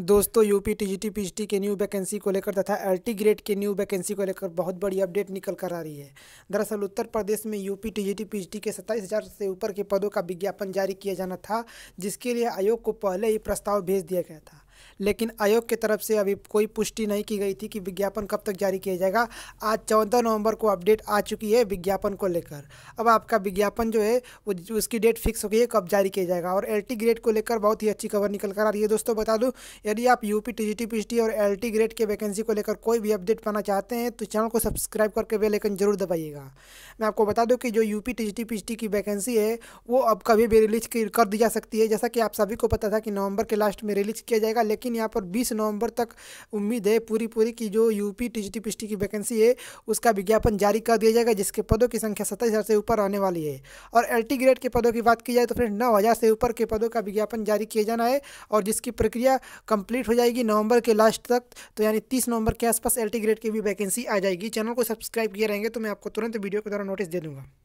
दोस्तों UP TGT PGT के new vacancy को लेकर तथा एलटी ग्रेड के न्यू वैकेंसी को लेकर बहुत बड़ी अपडेट निकल कर आ रही है दरअसल उत्तर प्रदेश में यूपी टीजीटी पीजीटी के सत्ताईस हज़ार से ऊपर के पदों का विज्ञापन जारी किया जाना था जिसके लिए आयोग को पहले ही प्रस्ताव भेज दिया गया था लेकिन आयोग की तरफ से अभी कोई पुष्टि नहीं की गई थी कि विज्ञापन कब तक जारी किया जाएगा आज चौदह नवंबर को अपडेट आ चुकी है विज्ञापन को लेकर अब आपका विज्ञापन जो है वो उसकी डेट फिक्स हो गई है कब जारी किया जाएगा और एल ग्रेड को लेकर बहुत ही अच्छी खबर निकल कर आ रही है दोस्तों बता दूँ यदि आप यू पी टी और एल ग्रेड के वैकेंसी को लेकर कोई भी अपडेट पाना चाहते हैं तो चैनल को सब्सक्राइब करके लेकिन जरूर दबाइएगा मैं आपको बता दूँ कि जो यू पी की वैकेंसी है वो अब कभी भी रिलीज कर दी जा सकती है जैसा कि आप सभी को पता था कि नवंबर के लास्ट में रिलीज किया जाएगा लेकिन यहाँ पर बीस नवंबर तक उम्मीद है पूरी पूरी की जो यूपी टी पीएचडी की वैकेंसी है उसका विज्ञापन जारी कर दिया जाएगा जिसके पदों की संख्या सत्ताईस हज़ार से ऊपर आने वाली है और एल ग्रेड के पदों की बात की जाए तो फिर नौ हज़ार से ऊपर के पदों का विज्ञापन जारी किया जाना है और जिसकी प्रक्रिया कंप्लीट हो जाएगी नवंबर के लास्ट तक तो यानी तीस नवंबर के आसपास एल ग्रेड की भी वैकेंसी आ जाएगी चैनल को सब्सक्राइब किए रहेंगे तो मैं आपको तुरंत वीडियो के द्वारा नोटिस दे दूँगा